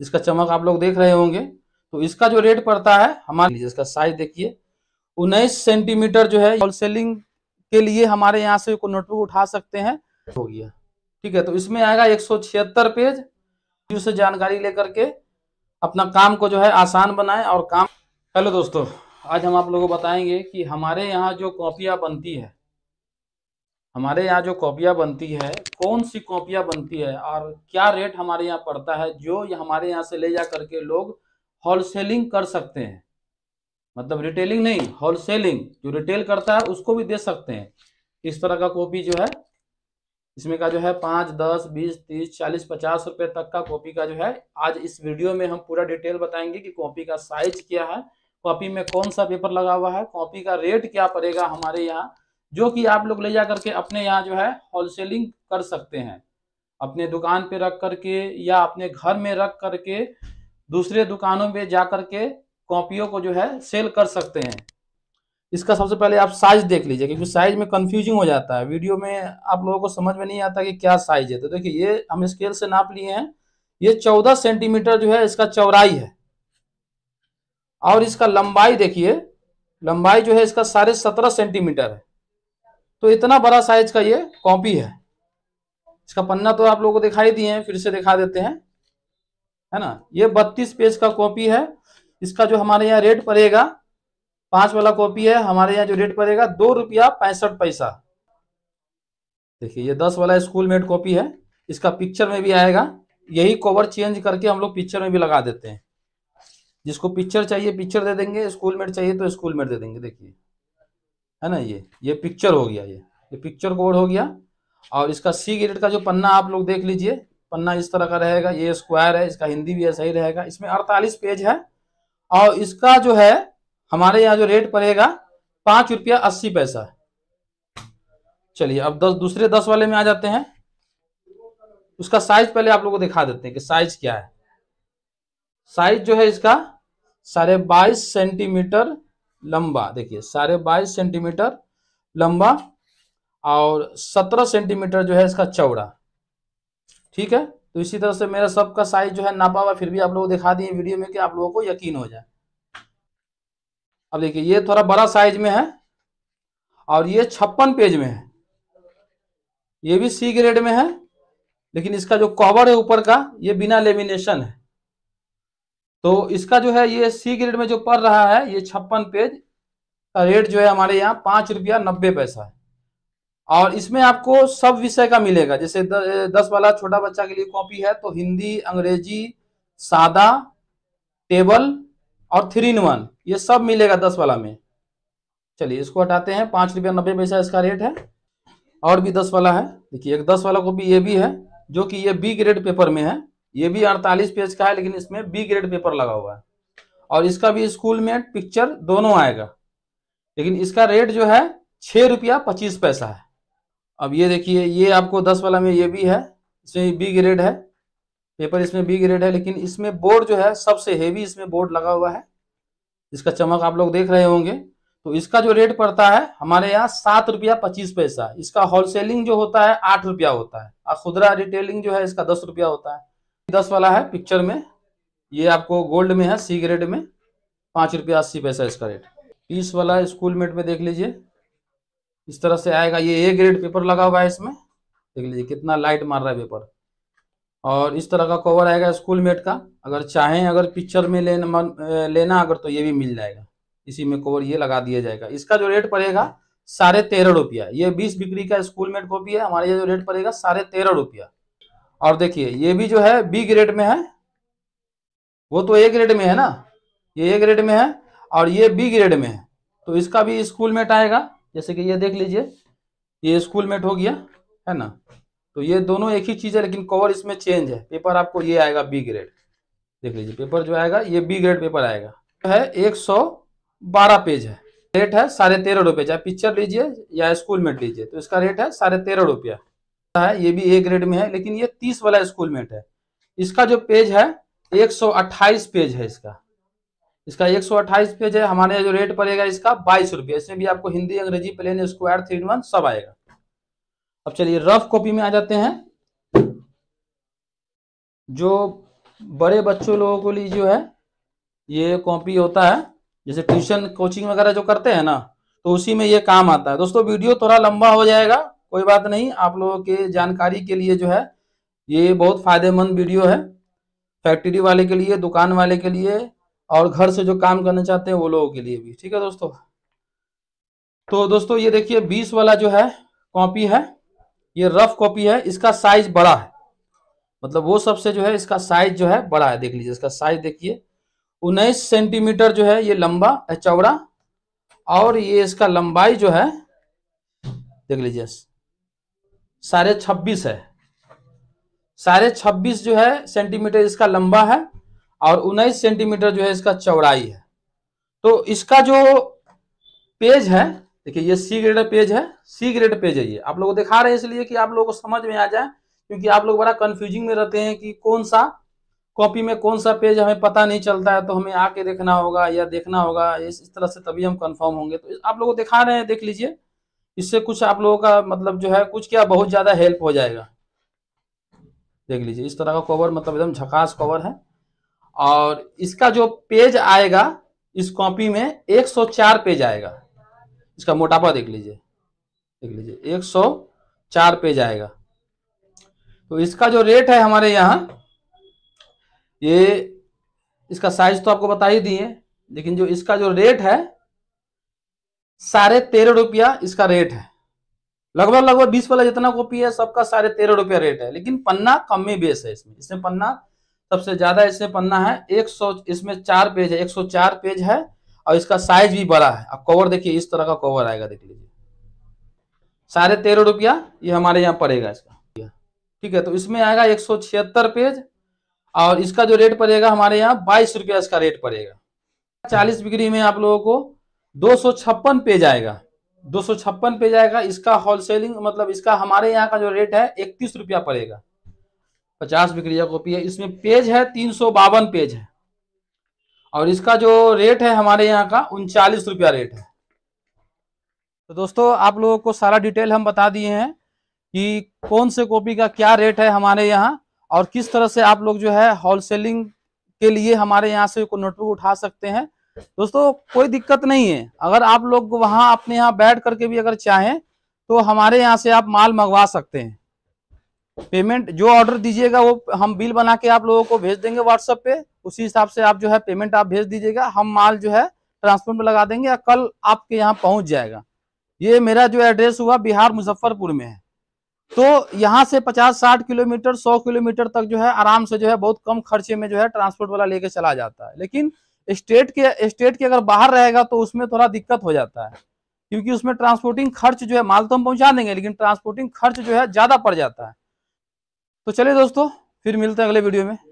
जिसका चमक आप लोग देख रहे होंगे तो इसका जो रेट पड़ता है हमारे लिए इसका साइज देखिए उन्नीस सेंटीमीटर जो है होलसेलिंग के लिए हमारे यहाँ से नोटबुक उठा सकते हैं हो गया ठीक है तो इसमें आएगा एक पेज से जानकारी लेकर के अपना काम को जो है आसान बनाए और काम हेलो दोस्तों आज हम आप लोगों को बताएंगे कि हमारे यहाँ जो कॉपियाँ बनती है हमारे यहाँ जो कॉपियाँ बनती है कौन सी कॉपियाँ बनती है और क्या रेट हमारे यहाँ पड़ता है जो हमारे यहाँ से ले जा करके लोग होलसेलिंग कर सकते हैं मतलब रिटेलिंग नहीं होलसेलिंग जो रिटेल करता है उसको भी दे सकते हैं इस तरह का कॉपी जो है इसमें का जो है पाँच दस बीस तीस चालीस पचास रुपए तक का कॉपी का जो है आज इस वीडियो में हम पूरा डिटेल बताएंगे कि कॉपी का साइज क्या है कॉपी में कौन सा पेपर लगा हुआ है कॉपी का रेट क्या पड़ेगा हमारे यहाँ जो कि आप लोग ले जा करके अपने यहाँ जो है होलसेलिंग कर सकते हैं अपने दुकान पे रख करके या अपने घर में रख करके दूसरे दुकानों में जा करके कॉपियों को जो है सेल कर सकते हैं इसका सबसे पहले आप साइज देख लीजिए क्योंकि साइज में कंफ्यूजिंग हो जाता है वीडियो में आप लोगों को समझ में नहीं आता कि क्या साइज है तो देखिए ये हम स्केल से नाप लिए हैं ये चौदह सेंटीमीटर जो है इसका चौड़ाई है और इसका लंबाई देखिए लंबाई जो है इसका साढ़े सत्रह सेंटीमीटर है तो इतना बड़ा साइज का ये कॉपी है इसका पन्ना तो आप लोगों को दिखाई दिए हैं फिर से दिखा देते हैं है ना ये बत्तीस पेज का कॉपी है इसका जो हमारे यहाँ रेट पड़ेगा पांच वाला कॉपी है हमारे यहाँ जो रेट पड़ेगा दो रुपया पैंसठ पैसा देखिए ये दस वाला स्कूल मेड कॉपी है इसका पिक्चर में भी आएगा यही कवर चेंज करके हम लोग पिक्चर में भी लगा देते हैं जिसको पिक्चर चाहिए पिक्चर दे देंगे स्कूल मेड चाहिए तो स्कूल मेड दे देंगे देखिए है ना ये ये पिक्चर हो गया ये ये पिक्चर कोड हो गया और इसका सी ग्रेड का जो पन्ना आप लोग देख लीजिए पन्ना इस तरह का रहेगा ये स्क्वायर है इसका हिंदी भी ऐसा ही रहेगा इसमें अड़तालीस पेज है और इसका जो है हमारे यहाँ जो रेट पड़ेगा पाँच रुपया अस्सी पैसा चलिए अब दस दूसरे दस वाले में आ जाते हैं उसका साइज पहले आप लोगों को दिखा देते हैं कि साइज क्या है साइज जो है इसका साढ़े बाईस सेंटीमीटर लंबा देखिए साढ़े बाईस सेंटीमीटर लंबा और सत्रह सेंटीमीटर जो है इसका चौड़ा ठीक है तो इसी तरह से मेरा सबका साइज जो है नापा हुआ फिर भी आप लोगों को दिखा दिए वीडियो में कि आप लोगों को यकीन हो जाए अब देखिए ये थोड़ा बड़ा साइज में है और ये छप्पन पेज में है ये भी सी ग्रेड में है लेकिन इसका जो कवर है ऊपर का ये बिना लेमिनेशन है तो इसका जो है ये सी ग्रेड में जो पढ़ रहा है ये छप्पन पेज का रेट जो है हमारे यहाँ पाँच रुपया नब्बे पैसा है और इसमें आपको सब विषय का मिलेगा जैसे द, दस वाला छोटा बच्चा के लिए कॉपी है तो हिंदी अंग्रेजी सादा टेबल और थ्री इन वन ये सब मिलेगा दस वाला में चलिए इसको हटाते हैं पाँच रुपया नब्बे पैसा इसका रेट है और भी दस वाला है देखिए एक दस वाला कॉपी ये भी है जो कि ये बी ग्रेड पेपर में है ये भी 48 पेज का है लेकिन इसमें बी ग्रेड पेपर लगा हुआ है और इसका भी स्कूल में पिक्चर दोनों आएगा लेकिन इसका रेट जो है छः रुपया पच्चीस पैसा है अब ये देखिए ये आपको दस वाला में ये भी है इसमें बी ग्रेड है पेपर इसमें बी ग्रेड है लेकिन इसमें बोर्ड जो है सबसे हेवी इसमें बोर्ड लगा हुआ है इसका चमक आप लोग देख रहे होंगे तो इसका जो रेट पड़ता है हमारे यहाँ सात रुपया पच्चीस पैसा इसका होलसेलिंग जो होता है आठ रुपया होता है और खुदरा रिटेलिंग जो है इसका दस रुपया होता है दस वाला है पिक्चर में ये आपको गोल्ड में है सी ग्रेड में पाँच रुपया अस्सी पैसा इसका रेट पीस वाला स्कूल मेट में देख लीजिए इस तरह से आएगा ये ए ग्रेड पेपर लगा हुआ है इसमें देख लीजिए कितना लाइट मार रहा है पेपर और इस तरह का कवर आएगा स्कूल मेट का अगर चाहें अगर पिक्चर में लेना लेना अगर तो ये भी मिल जाएगा इसी में कवर ये लगा दिया जाएगा इसका जो रेट पड़ेगा साढ़े तेरह रुपया ये बीस बिक्री का स्कूल मेट कॉपी है हमारे ये जो रेट पड़ेगा साढ़े तेरह रुपया और देखिए ये भी जो है बी ग्रेड में है वो तो ए ग्रेड में है ना ये ए ग्रेड में है और ये बी ग्रेड में है तो इसका भी स्कूल मेट आएगा जैसे कि ये देख लीजिए ये स्कूल मेट हो गया है ना तो ये दोनों एक ही चीज़ है लेकिन कवर इसमें चेंज है पेपर आपको ये आएगा बी ग्रेड देख लीजिए पेपर जो आएगा ये बी ग्रेड पेपर आएगा तो है एक सौ बारह पेज है रेट है साढ़े तेरह रुपये चाहे पिक्चर लीजिए या स्कूल मेट लीजिए तो इसका रेट है साढ़े तेरह रुपया है ये भी ए ग्रेड में है लेकिन ये तीस वाला स्कूल मेट है इसका जो पेज है 128 पेज है इसका इसका 128 पेज है हमारे जो रेट पड़ेगा इसका बाईस रुपये इसमें भी आपको हिंदी अंग्रेजी प्लेन स्क्वायर थ्री वन सब आएगा अब चलिए रफ कॉपी में आ जाते हैं जो बड़े बच्चों लोगों को लिए जो है ये कॉपी होता है जैसे ट्यूशन कोचिंग वगैरह जो करते हैं ना तो उसी में ये काम आता है दोस्तों वीडियो थोड़ा लंबा हो जाएगा कोई बात नहीं आप लोगों के जानकारी के लिए जो है ये बहुत फायदेमंद वीडियो है फैक्ट्री वाले के लिए दुकान वाले के लिए और घर से जो काम करना चाहते हैं वो लोगों के लिए भी ठीक है दोस्तों तो दोस्तों ये देखिए बीस वाला जो है कॉपी है ये रफ कॉपी है इसका साइज बड़ा है मतलब वो सबसे जो है इसका साइज जो है बड़ा है देख लीजिए इसका साइज देखिए उन्नीस सेंटीमीटर जो है ये लंबा चौड़ा और ये इसका लंबाई जो है देख लीजिए साढ़े छब्बीस है साढ़े छब्बीस जो है सेंटीमीटर इसका लंबा है और उन्नीस सेंटीमीटर जो है इसका चौड़ाई है तो इसका जो पेज है देखिए ये सी ग्रेड पेज है सी ग्रेड पेज है ये आप लोगों को दिखा रहे हैं इसलिए कि आप लोगों को समझ में आ जाए क्योंकि आप लोग बड़ा कंफ्यूजिंग में रहते हैं कि कौन सा कॉपी में कौन सा पेज हमें पता नहीं चलता है तो हमें आके देखना होगा या देखना होगा इस तरह से तभी हम कंफर्म होंगे तो आप लोगों को दिखा रहे हैं देख लीजिए इससे कुछ आप लोगों का मतलब जो है कुछ क्या बहुत ज़्यादा हेल्प हो जाएगा देख लीजिए इस तरह का कवर मतलब एकदम झकास कवर है और इसका जो पेज आएगा इस कॉपी में 104 पेज आएगा इसका मोटापा देख लीजिए देख लीजिए 104 पेज आएगा तो इसका जो रेट है हमारे यहाँ ये इसका साइज तो आपको बता ही दिए लेकिन जो इसका जो रेट है साढ़े तेरह रुपया इसका रेट है लगभग लगभग बीस वाला जितना कॉपी है सबका साढ़े तेरह रुपया रेट है लेकिन पन्ना कम में बेस है इसमें इसमें पन्ना सबसे ज्यादा इसमें पन्ना है एक सौ इसमें चार पेज है एक सौ चार पेज है और इसका साइज भी बड़ा है अब कवर देखिए इस तरह का कवर आएगा देख लीजिए साढ़े तेरह रुपया ये हमारे यहाँ पड़ेगा इसका ठीक है तो इसमें आएगा एक सौ छिहत्तर पेज और इसका जो रेट पड़ेगा हमारे यहाँ बाईस रुपया इसका रेट पड़ेगा चालीस बिक्री में आप लोगों को दो सौ छप्पन पे जाएगा दो सौ छप्पन पे जाएगा इसका होलसेलिंग मतलब इसका हमारे यहाँ का जो रेट है इकतीस रुपया पड़ेगा पचास बिक्रिया कॉपी है इसमें पेज है तीन सौ बावन पेज है और इसका जो रेट है हमारे यहाँ का उनचालीस रुपया रेट है तो दोस्तों आप लोगों को सारा डिटेल हम बता दिए हैं कि कौन से कॉपी का क्या रेट है हमारे यहाँ और किस तरह से आप लोग जो है होलसेलिंग के लिए हमारे यहाँ से नोटबुक उठा सकते हैं दोस्तों कोई दिक्कत नहीं है अगर आप लोग वहाँ अपने यहाँ बैठ करके भी अगर चाहें तो हमारे यहाँ से आप माल मंगवा सकते हैं पेमेंट जो ऑर्डर दीजिएगा वो हम बिल बना के आप लोगों को भेज देंगे व्हाट्सएप पे उसी हिसाब से आप जो है पेमेंट आप भेज दीजिएगा हम माल जो है ट्रांसपोर्ट में लगा देंगे या कल आपके यहाँ पहुंच जाएगा ये मेरा जो एड्रेस हुआ बिहार मुजफ्फरपुर में है तो यहाँ से 50-60 किलोमीटर 100 किलोमीटर तक जो है आराम से जो है बहुत कम खर्चे में जो है ट्रांसपोर्ट वाला लेके चला जाता है लेकिन स्टेट के स्टेट के अगर बाहर रहेगा तो उसमें थोड़ा दिक्कत हो जाता है क्योंकि उसमें ट्रांसपोर्टिंग खर्च जो है माल तो हम पहुंचा देंगे लेकिन ट्रांसपोर्टिंग खर्च जो है ज़्यादा पड़ जाता है तो चलिए दोस्तों फिर मिलते हैं अगले वीडियो में